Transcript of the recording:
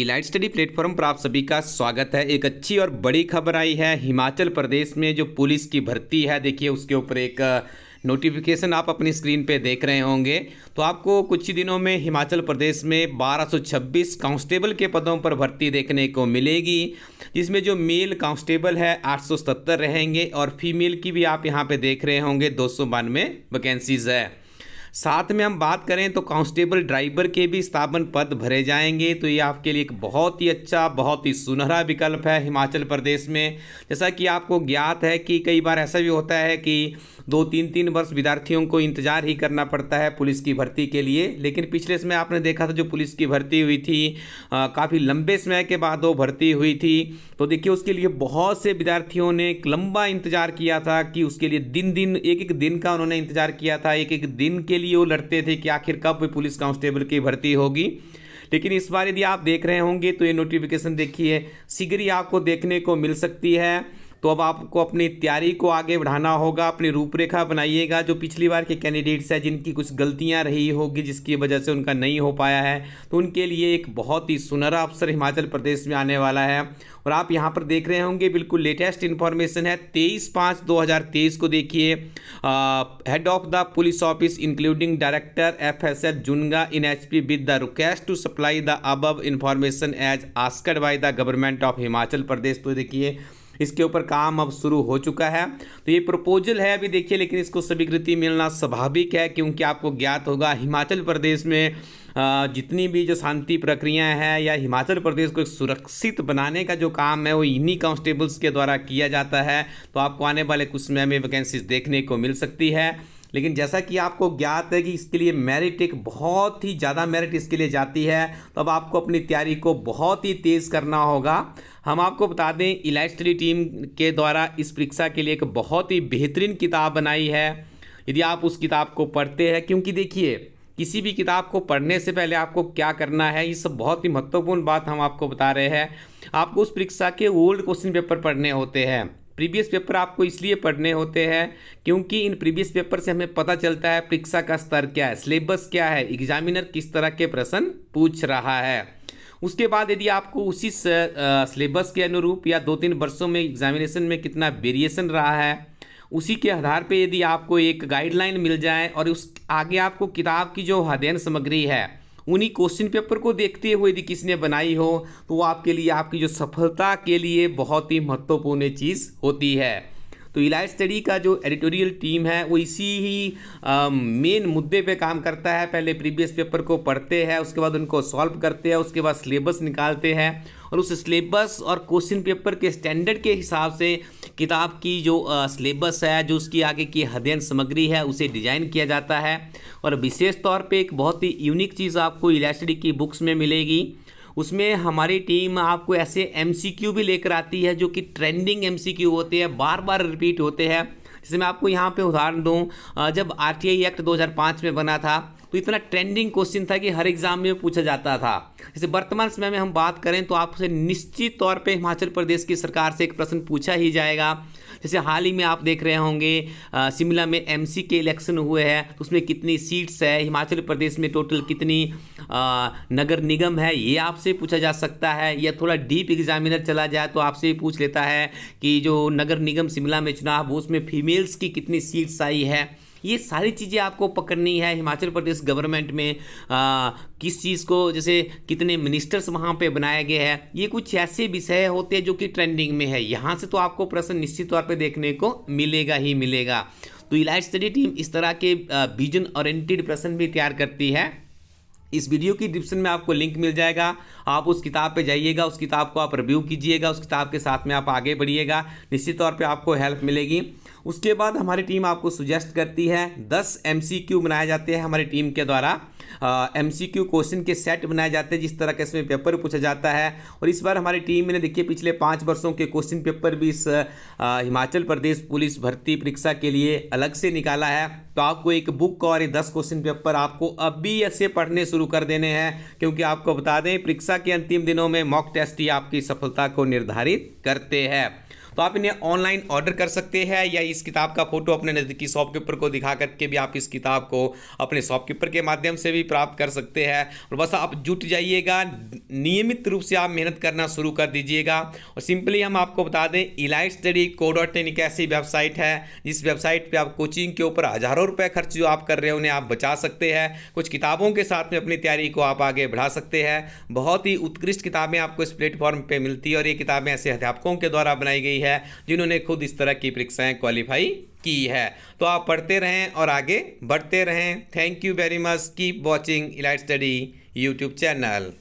ई light study platform पर आप सभी का स्वागत है एक अच्छी और बड़ी खबर आई है हिमाचल प्रदेश में जो पुलिस की भर्ती है देखिए उसके ऊपर एक नोटिफिकेशन आप अपनी स्क्रीन पे देख रहे होंगे तो आपको कुछ ही दिनों में हिमाचल प्रदेश में 1226 कांस्टेबल के पदों पर भर्ती देखने को मिलेगी जिसमें जो मेल कांस्टेबल है 870 रहेंगे और फीमेल की भी आप यहाँ पे देख रहे होंगे दो वैकेंसीज़ है साथ में हम बात करें तो कांस्टेबल ड्राइवर के भी स्थापन पद भरे जाएंगे तो ये आपके लिए एक बहुत ही अच्छा बहुत ही सुनहरा विकल्प है हिमाचल प्रदेश में जैसा कि आपको ज्ञात है कि कई बार ऐसा भी होता है कि दो तीन तीन वर्ष विद्यार्थियों को इंतजार ही करना पड़ता है पुलिस की भर्ती के लिए लेकिन पिछले समय आपने देखा था जो पुलिस की भर्ती हुई थी काफ़ी लंबे समय के बाद वो भर्ती हुई थी तो देखिए उसके लिए बहुत से विद्यार्थियों ने एक लंबा इंतजार किया था कि उसके लिए दिन दिन एक एक दिन का उन्होंने इंतजार किया था एक एक दिन के लिए वो लड़ते थे कि आखिर कब पुलिस कांस्टेबल की भर्ती होगी लेकिन इस बार यदि आप देख रहे होंगे तो ये नोटिफिकेशन देखिए शीघ्र ही आपको देखने को मिल सकती है तो अब आपको अपनी तैयारी को आगे बढ़ाना होगा अपनी रूपरेखा बनाइएगा जो पिछली बार के कैंडिडेट्स हैं जिनकी कुछ गलतियां रही होगी जिसकी वजह से उनका नहीं हो पाया है तो उनके लिए एक बहुत ही सुनहरा अवसर हिमाचल प्रदेश में आने वाला है और आप यहाँ पर देख रहे होंगे बिल्कुल लेटेस्ट इन्फॉर्मेशन है तेईस पाँच दो हज़ार तेईस को देखिए head of the police office including director F S F Junga in H P with the request to supply the above information as asked by the government of Himachal Pradesh तो देखिए इसके ऊपर काम अब शुरू हो चुका है तो ये प्रपोजल है अभी देखिए लेकिन इसको स्वीकृति मिलना स्वाभाविक है क्योंकि आपको ज्ञात होगा हिमाचल प्रदेश में जितनी भी जो शांति प्रक्रियाएं हैं या हिमाचल प्रदेश को एक सुरक्षित बनाने का जो काम है वो इन्हीं कांस्टेबल्स के द्वारा किया जाता है तो आपको आने वाले कुछ समय में वैकेंसीज देखने को मिल सकती है लेकिन जैसा कि आपको ज्ञात है कि इसके लिए मेरिट एक बहुत ही ज़्यादा मेरिट इसके लिए जाती है तो अब आपको अपनी तैयारी को बहुत ही तेज़ करना होगा हम आपको बता दें इलाइस्टरी टीम के द्वारा इस परीक्षा के लिए एक बहुत ही बेहतरीन किताब बनाई है यदि आप उस किताब को पढ़ते हैं क्योंकि देखिए किसी भी किताब को पढ़ने से पहले आपको क्या करना है ये सब बहुत ही महत्वपूर्ण बात हम आपको बता रहे हैं आपको उस परीक्षा के ओल्ड क्वेश्चन पेपर पढ़ने होते हैं प्रीवियस पेपर आपको इसलिए पढ़ने होते हैं क्योंकि इन प्रीवियस पेपर से हमें पता चलता है परीक्षा का स्तर क्या है सिलेबस क्या है एग्जामिनर किस तरह के प्रश्न पूछ रहा है उसके बाद यदि आपको उसी सिलेबस के अनुरूप या दो तीन वर्षों में एग्जामिनेशन में कितना वेरिएशन रहा है उसी के आधार पर यदि आपको एक गाइडलाइन मिल जाए और उस आगे आपको किताब की जो अध्ययन सामग्री है उन्हीं क्वेश्चन पेपर को देखते हुए यदि किसी ने बनाई हो तो वो आपके लिए आपकी जो सफलता के लिए बहुत ही महत्वपूर्ण चीज़ होती है तो इलाइट स्टडी का जो एडिटोरियल टीम है वो इसी ही मेन मुद्दे पे काम करता है पहले प्रीवियस पेपर को पढ़ते हैं उसके बाद उनको सॉल्व करते हैं उसके बाद सिलेबस निकालते हैं और उस सिलेबस और क्वेश्चन पेपर के स्टैंडर्ड के हिसाब से किताब की जो सिलेबस है जो उसकी आगे की अध्ययन सामग्री है उसे डिजाइन किया जाता है और विशेष तौर पे एक बहुत ही यूनिक चीज़ आपको इलेस्ट्री की बुक्स में मिलेगी उसमें हमारी टीम आपको ऐसे एम भी लेकर आती है जो कि ट्रेंडिंग एम होते हैं बार बार रिपीट होते हैं जैसे मैं आपको यहाँ पे उदाहरण दूँ जब आर एक्ट 2005 में बना था तो इतना ट्रेंडिंग क्वेश्चन था कि हर एग्जाम में पूछा जाता था जैसे वर्तमान समय में हम बात करें तो आपसे निश्चित तौर पर हिमाचल प्रदेश की सरकार से एक प्रश्न पूछा ही जाएगा जैसे हाल ही में आप देख रहे होंगे शिमला में एम के इलेक्शन हुए हैं तो उसमें कितनी सीट्स है हिमाचल प्रदेश में टोटल कितनी आ, नगर निगम है ये आपसे पूछा जा सकता है या थोड़ा डीप एग्जामिनर चला जाए तो आपसे पूछ लेता है कि जो नगर निगम शिमला में चुनाव उसमें फीमेल्स की कितनी सीट्स आई है ये सारी चीज़ें आपको पकड़नी है हिमाचल प्रदेश गवर्नमेंट में आ, किस चीज़ को जैसे कितने मिनिस्टर्स वहाँ पे बनाए गए हैं ये कुछ ऐसे विषय होते हैं जो कि ट्रेंडिंग में है यहाँ से तो आपको प्रश्न निश्चित तौर पर देखने को मिलेगा ही मिलेगा तो इलाइट स्टडी टीम इस तरह के विजन ओरिएंटेड प्रश्न भी तैयार करती है इस वीडियो की डिस्क्रिप्शन में आपको लिंक मिल जाएगा आप उस किताब पे जाइएगा उस किताब को आप रिव्यू कीजिएगा उस किताब के साथ में आप आगे बढ़िएगा निश्चित तौर पे आपको हेल्प मिलेगी उसके बाद हमारी टीम आपको सुजेस्ट करती है दस एम बनाए जाते हैं हमारी टीम के द्वारा एम सी क्यू क्वेश्चन के सेट बनाए जाते हैं जिस तरह का इसमें पेपर पूछा जाता है और इस बार हमारी टीम ने देखिए पिछले पाँच वर्षों के क्वेश्चन पेपर भी इस हिमाचल प्रदेश पुलिस भर्ती परीक्षा के लिए अलग से निकाला है तो आपको एक बुक और ये दस क्वेश्चन पेपर आपको अभी ऐसे पढ़ने शुरू कर देने हैं क्योंकि आपको बता दें परीक्षा के अंतिम दिनों में मॉक टेस्ट ही आपकी सफलता को निर्धारित करते हैं तो आप इन्हें ऑनलाइन ऑर्डर कर सकते हैं या इस किताब का फोटो अपने नज़दीकी शॉपकीपर को दिखा करके भी आप इस किताब को अपने शॉपकीपर के माध्यम से भी प्राप्त कर सकते हैं और बस आप जुट जाइएगा नियमित रूप से आप मेहनत करना शुरू कर दीजिएगा और सिंपली हम आपको बता दें elite study co dot in एक ऐसी वेबसाइट है जिस वेबसाइट पे आप कोचिंग के ऊपर हज़ारों रुपए खर्च जो आप कर रहे हैं उन्हें आप बचा सकते हैं कुछ किताबों के साथ में अपनी तैयारी को आप आगे बढ़ा सकते हैं बहुत ही उत्कृष्ट किताबें आपको इस प्लेटफॉर्म पर मिलती है और ये किताबें ऐसे अध्यापकों के द्वारा बनाई गई है जिन्होंने खुद इस तरह की परीक्षाएँ क्वालिफाई की है तो आप पढ़ते रहें और आगे बढ़ते रहें thank you very much keep watching elite study YouTube channel